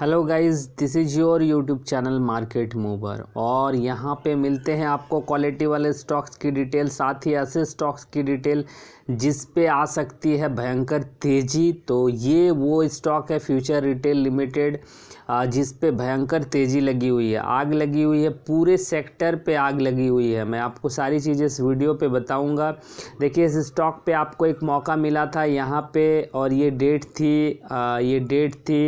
hello guys this is your YouTube channel market mover और यहाँ पे मिलते हैं आपको क्वालिटी वाले स्टॉक्स की डिटेल साथ ही ऐसे स्टॉक्स की डिटेल जिस पे आ सकती है भयंकर तेज़ी तो ये वो स्टॉक है फ्यूचर रिटेल लिमिटेड जिस पे भयंकर तेज़ी लगी हुई है आग लगी हुई है पूरे सेक्टर पे आग लगी हुई है मैं आपको सारी चीज़ें इस वीडियो पे बताऊंगा देखिए इस स्टॉक पे आपको एक मौका मिला था यहाँ पे और ये डेट थी ये डेट थी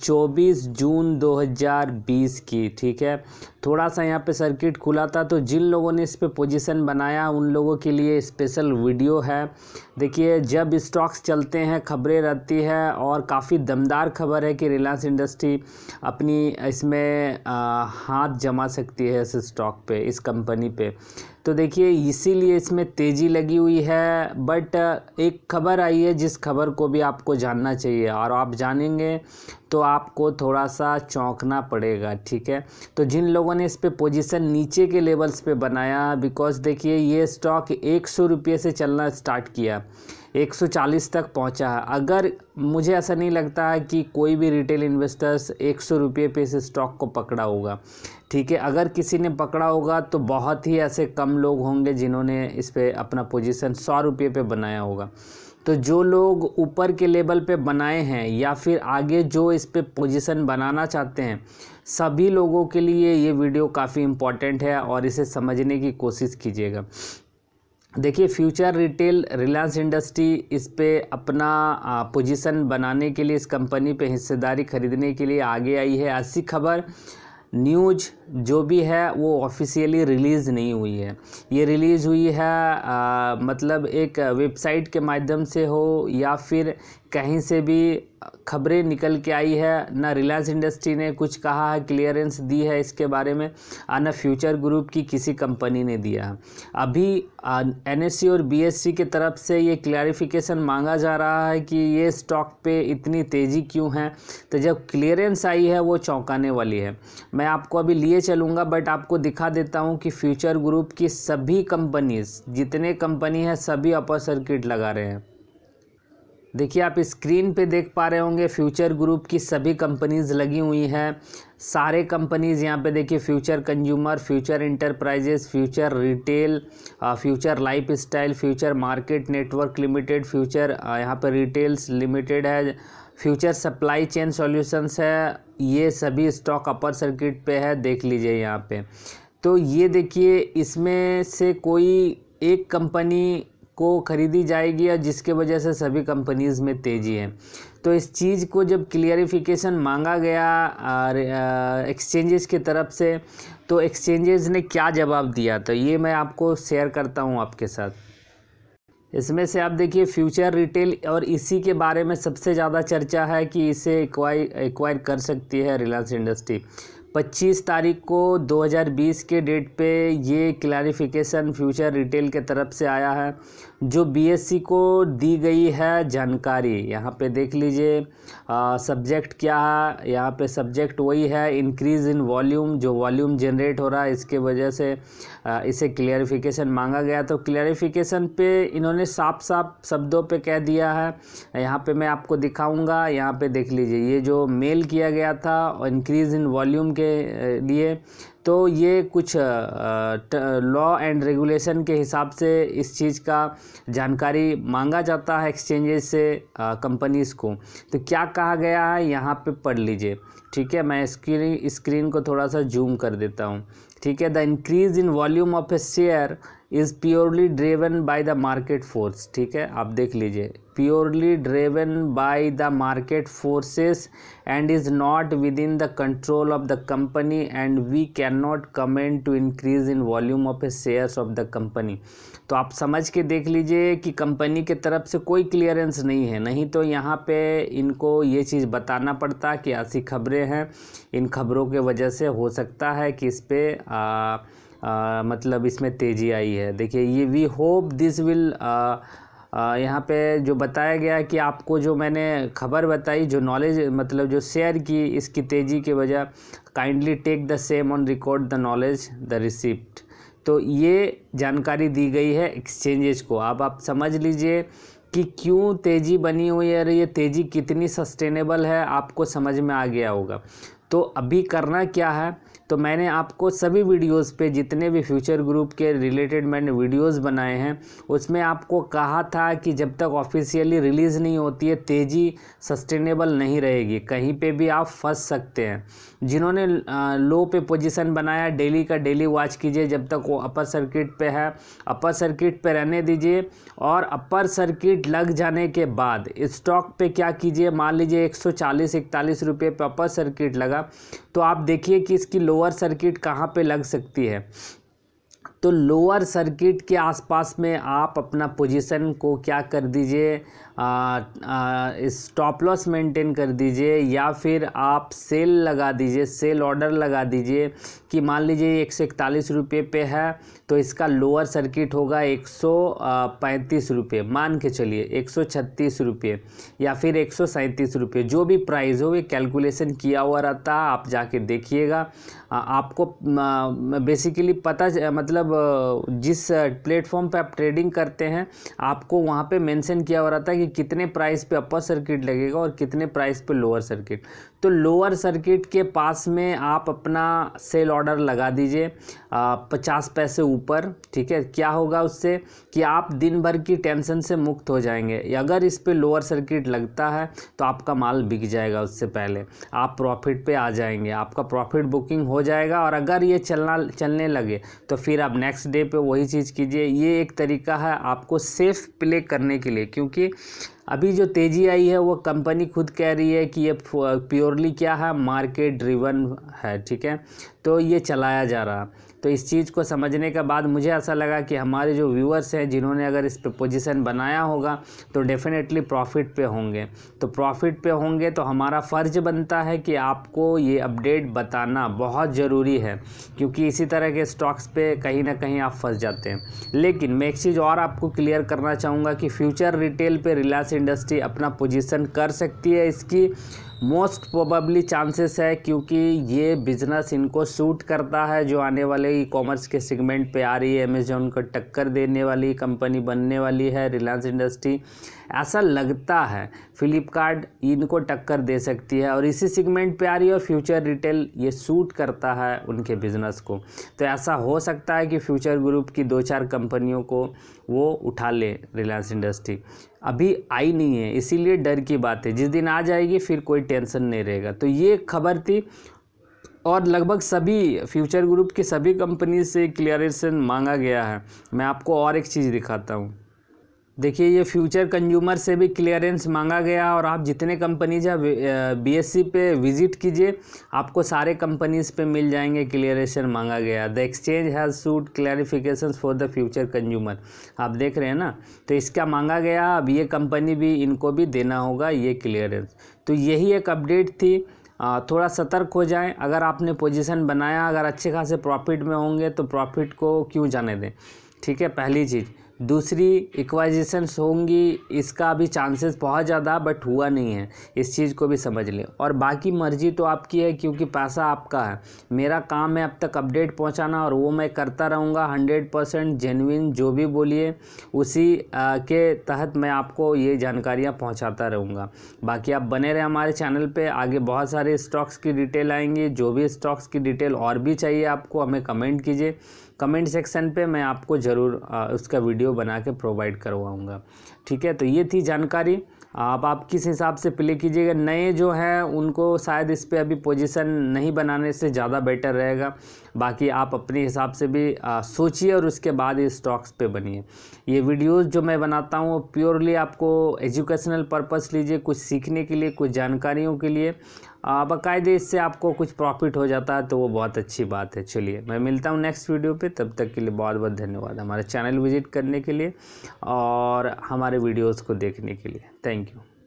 चौबीस जून 2020 की ठीक है थोड़ा सा यहाँ पे सर्किट खुला था तो जिन लोगों ने इस पर पोजीशन बनाया उन लोगों के लिए स्पेशल वीडियो है देखिए जब स्टॉक्स चलते हैं खबरें रहती है और काफ़ी दमदार खबर है कि रिलायंस इंडस्ट्री अपनी इसमें हाथ जमा सकती है इस स्टॉक पे इस कंपनी पे तो देखिए इसीलिए इसमें तेज़ी लगी हुई है बट एक खबर आई है जिस खबर को भी आपको जानना चाहिए और आप जानेंगे तो आपको थोड़ा सा चौंकना पड़ेगा ठीक है तो जिन लोगों ने इस पर पोजीशन नीचे के लेवल्स पे बनाया बिकॉज देखिए ये स्टॉक एक सौ रुपये से चलना स्टार्ट किया 140 तक पहुंचा है अगर मुझे ऐसा नहीं लगता है कि कोई भी रिटेल इन्वेस्टर्स एक सौ रुपये पे इस स्टॉक को पकड़ा होगा ठीक है अगर किसी ने पकड़ा होगा तो बहुत ही ऐसे कम लोग होंगे जिन्होंने इस पर अपना पोजीशन सौ रुपये पे बनाया होगा तो जो लोग ऊपर के लेवल पे बनाए हैं या फिर आगे जो इस पर पोजीशन बनाना चाहते हैं सभी लोगों के लिए ये वीडियो काफ़ी इम्पॉर्टेंट है और इसे समझने की कोशिश कीजिएगा देखिए फ्यूचर रिटेल रिलायंस इंडस्ट्री इस पर अपना पोजीशन बनाने के लिए इस कंपनी पे हिस्सेदारी खरीदने के लिए आगे आई है ऐसी खबर न्यूज जो भी है वो ऑफिशियली रिलीज़ नहीं हुई है ये रिलीज़ हुई है आ, मतलब एक वेबसाइट के माध्यम से हो या फिर कहीं से भी खबरें निकल के आई है ना रिलायंस इंडस्ट्री ने कुछ कहा है क्लियरेंस दी है इसके बारे में और ना फ्यूचर ग्रुप की किसी कंपनी ने दिया है अभी एन e और बी e के तरफ से ये क्लैरिफिकेशन मांगा जा रहा है कि ये स्टॉक पे इतनी तेज़ी क्यों है तो जब क्लियरेंस आई है वो चौंकाने वाली है मैं आपको अभी लिए चलूँगा बट आपको दिखा देता हूँ कि फ्यूचर ग्रुप की सभी कंपनीज जितने कंपनी हैं सभी अपर सर्किट लगा रहे हैं देखिए आप स्क्रीन पे देख पा रहे होंगे फ्यूचर ग्रुप की सभी कंपनीज़ लगी हुई हैं सारे कंपनीज़ यहाँ पे देखिए future consumer future enterprises future retail future lifestyle future market network limited future यहाँ पे रिटेल्स लिमिटेड है फ्यूचर सप्लाई चेन सॉल्यूशंस है ये सभी स्टॉक अपर सर्किट पे है देख लीजिए यहाँ पे तो ये देखिए इसमें से कोई एक कंपनी को ख़रीदी जाएगी और जिसके वजह से सभी कंपनीज़ में तेज़ी है तो इस चीज़ को जब क्लियरिफिकेशन मांगा गया एक्सचेंजेस की तरफ से तो एक्सचेंजेस ने क्या जवाब दिया तो ये मैं आपको शेयर करता हूँ आपके साथ इसमें से आप देखिए फ्यूचर रिटेल और इसी के बारे में सबसे ज़्यादा चर्चा है कि इसे एक्वायर एक्वायर कर सकती है रिलायंस इंडस्ट्री 25 तारीख को 2020 के डेट पे ये क्लैरिफिकेशन फ्यूचर रिटेल के तरफ से आया है जो बीएससी को दी गई है जानकारी यहाँ पे देख लीजिए सब्जेक्ट क्या है यहाँ पे सब्जेक्ट वही है इंक्रीज़ इन वॉल्यूम जो वॉल्यूम जनरेट हो रहा है इसके वजह से आ, इसे क्लियरिफिकेशन मांगा गया तो क्लियरिफिकेशन पे इन्होंने साफ साफ शब्दों पे कह दिया है यहाँ पे मैं आपको दिखाऊँगा यहाँ पर देख लीजिए ये जो मेल किया गया था इंक्रीज़ इन वॉल्यूम के लिए तो ये कुछ लॉ एंड रेगुलेशन के हिसाब से इस चीज़ का जानकारी मांगा जाता है एक्सचेंजेस से कंपनीज़ को तो क्या कहा गया है यहाँ पे पढ़ लीजिए ठीक है मैं स्क्रीन स्क्रीन को थोड़ा सा जूम कर देता हूँ ठीक है the increase in volume of a share is purely driven by the market force ठीक है आप देख लीजिए purely driven by the market forces and is not within the control of the company and we can not comment to increase in volume of a shares of the company तो आप समझ के देख लीजिए कि company के तरफ से कोई क्लियरेंस नहीं है नहीं तो यहाँ पे इनको ये चीज़ बताना पड़ता कि ऐसी खबरें हैं इन खबरों के वजह से हो सकता है कि इस पर आ, मतलब इसमें तेज़ी आई है देखिए ये वी होप दिस विल यहाँ पे जो बताया गया कि आपको जो मैंने खबर बताई जो नॉलेज मतलब जो शेयर की इसकी तेज़ी के वजह kindly take the same on record the knowledge the receipt तो ये जानकारी दी गई है एक्सचेंजेस को आप आप समझ लीजिए कि क्यों तेज़ी बनी हुई है और ये तेज़ी कितनी सस्टेनेबल है आपको समझ में आ गया होगा तो अभी करना क्या है तो मैंने आपको सभी वीडियोस पे जितने भी फ्यूचर ग्रुप के रिलेटेड मैंने वीडियोस बनाए हैं उसमें आपको कहा था कि जब तक ऑफिशियली रिलीज़ नहीं होती है तेज़ी सस्टेनेबल नहीं रहेगी कहीं पे भी आप फंस सकते हैं जिन्होंने लो पे पोजीशन बनाया डेली का डेली वॉच कीजिए जब तक वो अपर सर्किट पे है अपर सर्किट पर रहने दीजिए और अपर सर्किट लग जाने के बाद स्टॉक पर क्या कीजिए मान लीजिए एक सौ चालीस इकतालीस रुपये अपर सर्किट लगा तो आप देखिए कि इसकी लोअर सर्किट कहाँ पे लग सकती है तो लोअर सर्किट के आसपास में आप अपना पोजीशन को क्या कर दीजिए स्टॉप लॉस मेंटेन कर दीजिए या फिर आप सेल लगा दीजिए सेल ऑर्डर लगा दीजिए कि मान लीजिए एक सौ इकतालीस रुपये पे है तो इसका लोअर सर्किट होगा एक सौ पैंतीस रुपये मान के चलिए एक सौ छत्तीस रुपये या फिर एक सौ सैंतीस रुपये जो भी प्राइस हो वे कैलकुलेशन किया हुआ रहता है आप जाके देखिएगा आपको बेसिकली पता मतलब मतलब जिस प्लेटफॉर्म पे आप ट्रेडिंग करते हैं आपको वहाँ पे मेंशन किया हो रहा था कि कितने प्राइस पे अपर सर्किट लगेगा और कितने प्राइस पे लोअर सर्किट तो लोअर सर्किट के पास में आप अपना सेल ऑर्डर लगा दीजिए पचास पैसे ऊपर ठीक है क्या होगा उससे कि आप दिन भर की टेंशन से मुक्त हो जाएंगे अगर इस पर लोअर सर्किट लगता है तो आपका माल बिक जाएगा उससे पहले आप प्रॉफिट पे आ जाएंगे आपका प्रॉफिट बुकिंग हो जाएगा और अगर ये चलना चलने लगे तो फिर आप नेक्स्ट डे पे वही चीज़ कीजिए ये एक तरीका है आपको सेफ प्ले करने के लिए क्योंकि अभी जो तेज़ी आई है वो कंपनी खुद कह रही है कि ये प्योरली क्या है मार्केट ड्रिवन है ठीक है तो ये चलाया जा रहा तो इस चीज़ को समझने के बाद मुझे ऐसा लगा कि हमारे जो व्यूअर्स हैं जिन्होंने अगर इस पर पोजीशन बनाया होगा तो डेफ़िनेटली प्रॉफिट पे होंगे तो प्रॉफिट पे होंगे तो हमारा फ़र्ज बनता है कि आपको ये अपडेट बताना बहुत ज़रूरी है क्योंकि इसी तरह के स्टॉक्स पे कहीं ना कहीं आप फंस जाते हैं लेकिन मैं एक चीज़ और आपको क्लियर करना चाहूँगा कि फ्यूचर रिटेल पर रिलायंस इंडस्ट्री अपना पोजीशन कर सकती है इसकी मोस्ट प्रोबेबली चांसेस है क्योंकि ये बिज़नेस इनको सूट करता है जो आने वाले ई कॉमर्स के सेगमेंट पे आ रही है अमेजोन को टक्कर देने वाली कंपनी बनने वाली है रिलायंस इंडस्ट्री ऐसा लगता है फ्लिपकार्ट इनको टक्कर दे सकती है और इसी सेगमेंट पे आ रही है और फ्यूचर रिटेल ये सूट करता है उनके बिज़नेस को तो ऐसा हो सकता है कि फ्यूचर ग्रुप की दो चार कंपनियों को वो उठा ले रिलायंस इंडस्ट्री अभी आई नहीं है इसीलिए डर की बात है जिस दिन आ जाएगी फिर कोई टेंशन नहीं रहेगा तो ये खबर थी और लगभग सभी फ्यूचर ग्रुप की सभी कंपनी से क्लियरेशन मांगा गया है मैं आपको और एक चीज़ दिखाता हूँ देखिए ये फ्यूचर कंज्यूमर से भी क्लियरेंस मांगा गया और आप जितने कंपनीज है बीएससी पे विजिट कीजिए आपको सारे कंपनीज पे मिल जाएंगे क्लियरेशन मांगा गया the exchange has sought clarification for the Future Consumer आप देख रहे हैं ना तो इसका मांगा गया अब ये कंपनी भी इनको भी देना होगा ये क्लियरेंस तो यही एक अपडेट थी थोड़ा सतर्क हो जाएं अगर आपने पोजीशन बनाया अगर अच्छे खासे प्रॉफिट में होंगे तो प्रॉफिट को क्यों जाने दें ठीक है पहली चीज़ दूसरी इक्वाइजेशंस होंगी इसका भी चांसेस बहुत ज़्यादा बट हुआ नहीं है इस चीज़ को भी समझ लें और बाकी मर्जी तो आपकी है क्योंकि पैसा आपका है मेरा काम है अब तक अपडेट पहुंचाना और वो मैं करता रहूँगा हंड्रेड परसेंट जेनविन जो भी बोलिए उसी आ, के तहत मैं आपको ये जानकारियाँ पहुँचाता रहूँगा बाकी आप बने रहें हमारे चैनल पर आगे बहुत सारे स्टॉक्स की डिटेल आएंगी जो भी स्टॉक्स की डिटेल और भी चाहिए आपको हमें कमेंट कीजिए कमेंट सेक्शन पे मैं आपको ज़रूर उसका वीडियो बना के प्रोवाइड करवाऊँगा ठीक है तो ये थी जानकारी आप आप किस हिसाब से प्ले कीजिएगा नए जो हैं उनको शायद इस पर अभी पोजीशन नहीं बनाने से ज़्यादा बेटर रहेगा बाकी आप अपने हिसाब से भी सोचिए और उसके बाद स्टॉक्स पे बनिए ये वीडियोस जो मैं बनाता हूँ वो प्योरली आपको एजुकेशनल पर्पस लीजिए कुछ सीखने के लिए कुछ जानकारियों के लिए बाकायदे इससे आपको कुछ प्रॉफिट हो जाता है तो वो बहुत अच्छी बात है चलिए मैं मिलता हूँ नेक्स्ट वीडियो पे तब तक के लिए बहुत बहुत धन्यवाद हमारे चैनल विजिट करने के लिए और हमारे वीडियोज़ को देखने के लिए थैंक यू